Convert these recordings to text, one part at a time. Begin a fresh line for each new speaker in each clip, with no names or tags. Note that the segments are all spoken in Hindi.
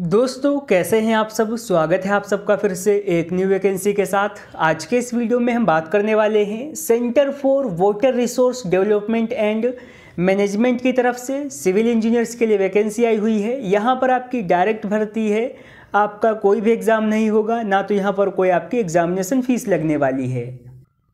दोस्तों कैसे हैं आप सब स्वागत है आप सबका फिर से एक न्यू वैकेंसी के साथ आज के इस वीडियो में हम बात करने वाले हैं centre for water resource development and management की तरफ से सिविल इंजीनियर्स के लिए वैकेंसी आई हुई है यहाँ पर आपकी डायरेक्ट भर्ती है आपका कोई भी एग्ज़ाम नहीं होगा ना तो यहाँ पर कोई आपकी एग्ज़ामिनेशन फ़ीस लगने वाली है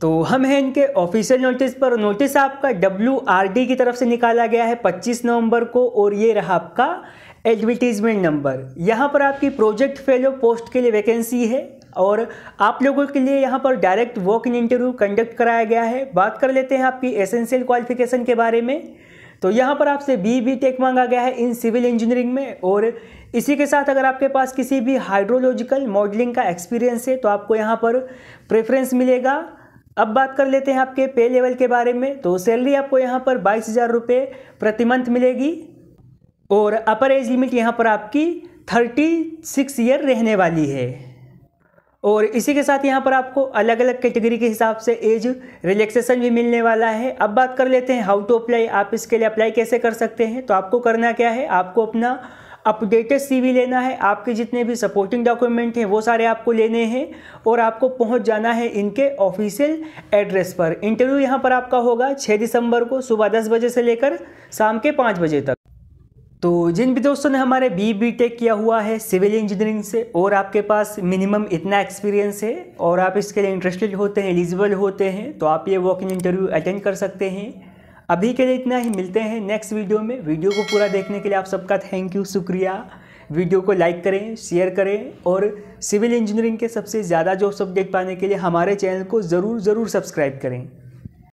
तो हम हैं इनके ऑफिशियल नोटिस पर नोटिस आपका डब्ल्यू की तरफ से निकाला गया है 25 नवंबर को और ये रहा आपका एडवर्टीजमेंट नंबर यहाँ पर आपकी प्रोजेक्ट फेलो पोस्ट के लिए वैकेंसी है और आप लोगों के लिए यहाँ पर direct walk in interview conduct कराया गया है बात कर लेते हैं आपकी एसेंशियल क्वालिफिकेशन के बारे में तो यहाँ पर आपसे बी बी टेक मांगा गया है इन सिविल इंजीनियरिंग में और इसी के साथ अगर आपके पास किसी भी हाइड्रोलॉजिकल मॉडलिंग का एक्सपीरियंस है तो आपको यहाँ पर प्रेफरेंस मिलेगा अब बात कर लेते हैं आपके पे लेवल के बारे में तो सैलरी आपको यहाँ पर बाईस हज़ार रुपये प्रति मंथ मिलेगी और अपर एज लिमिट यहाँ पर आपकी थर्टी सिक्स ईयर रहने वाली है और इसी के साथ यहाँ पर आपको अलग अलग कैटेगरी के हिसाब से एज रिलैक्सेशन भी मिलने वाला है अब बात कर लेते हैं हाउ टू अप्लाई आप इसके लिए अप्लाई कैसे कर सकते हैं तो आपको करना क्या है आपको अपना अपडेटेड सीवी लेना है आपके जितने भी सपोर्टिंग डॉक्यूमेंट हैं वो सारे आपको लेने हैं और आपको पहुंच जाना है इनके ऑफिशियल एड्रेस पर इंटरव्यू यहाँ पर आपका होगा 6 दिसंबर को सुबह दस बजे से लेकर शाम के पाँच बजे तक तो जिन भी दोस्तों ने हमारे बी बी टेक किया हुआ है सिविल इंजीनियरिंग से और आपके पास मिनिमम इतना एक्सपीरियंस है और आप इसके लिए इंटरेस्टेड होते हैं एलिजिबल होते हैं तो आप ये वॉक इन इंटरव्यू अटेंड कर सकते हैं अभी के लिए इतना ही मिलते हैं नेक्स्ट वीडियो में वीडियो को पूरा देखने के लिए आप सबका थैंक यू शुक्रिया वीडियो को लाइक करें शेयर करें और सिविल इंजीनियरिंग के सबसे ज़्यादा जॉब सब्जेक्ट पाने के लिए हमारे चैनल को ज़रूर ज़रूर सब्सक्राइब करें